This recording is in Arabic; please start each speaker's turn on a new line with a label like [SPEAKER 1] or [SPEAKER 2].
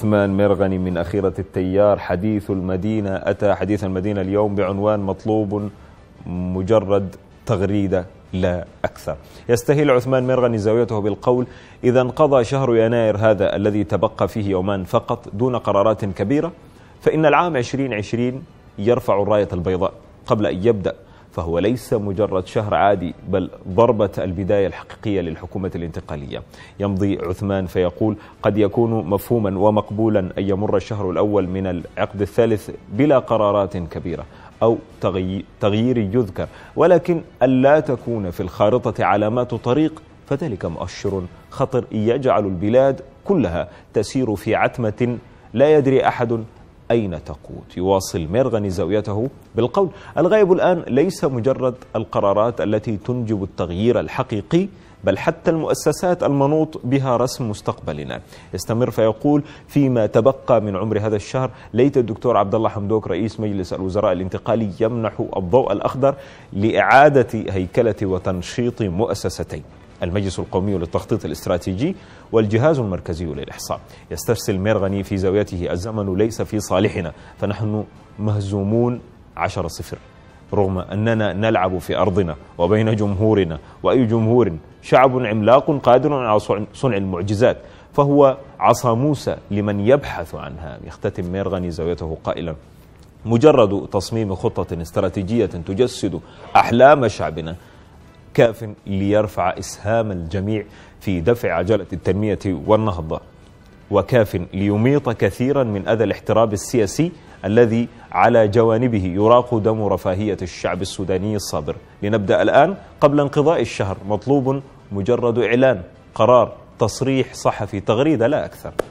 [SPEAKER 1] عثمان مرغني من أخيرة التيار حديث المدينة أتى حديث المدينة اليوم بعنوان مطلوب مجرد تغريدة لا أكثر يستهل عثمان مرغني زاويته بالقول إذا انقضى شهر يناير هذا الذي تبقى فيه يومان فقط دون قرارات كبيرة فإن العام 2020 يرفع الراية البيضاء قبل أن يبدأ فهو ليس مجرد شهر عادي بل ضربة البداية الحقيقية للحكومة الانتقالية يمضي عثمان فيقول قد يكون مفهوما ومقبولا أن يمر الشهر الأول من العقد الثالث بلا قرارات كبيرة أو تغيير يذكر ولكن ألا تكون في الخارطة علامات طريق فذلك مؤشر خطر يجعل البلاد كلها تسير في عتمة لا يدري أحد أين تقود يواصل ميرغني زاويته بالقول الغايب الآن ليس مجرد القرارات التي تنجب التغيير الحقيقي بل حتى المؤسسات المنوط بها رسم مستقبلنا يستمر فيقول فيما تبقى من عمر هذا الشهر ليت الدكتور عبد الله حمدوك رئيس مجلس الوزراء الانتقالي يمنح الضوء الأخضر لإعادة هيكلة وتنشيط مؤسستين المجلس القومي للتخطيط الاستراتيجي والجهاز المركزي للإحصاء يسترسل ميرغني في زاويته الزمن ليس في صالحنا فنحن مهزومون عشر صفر رغم أننا نلعب في أرضنا وبين جمهورنا وأي جمهور شعب عملاق قادر على صنع المعجزات فهو عصا موسى لمن يبحث عنها يختتم ميرغني زاويته قائلا مجرد تصميم خطة استراتيجية تجسد أحلام شعبنا كاف ليرفع إسهام الجميع في دفع عجلة التنمية والنهضة وكاف ليميط كثيرا من أذى الاحتراب السياسي الذي على جوانبه يراق دم رفاهية الشعب السوداني الصابر لنبدأ الآن قبل انقضاء الشهر مطلوب مجرد إعلان قرار تصريح صحفي تغريدة لا أكثر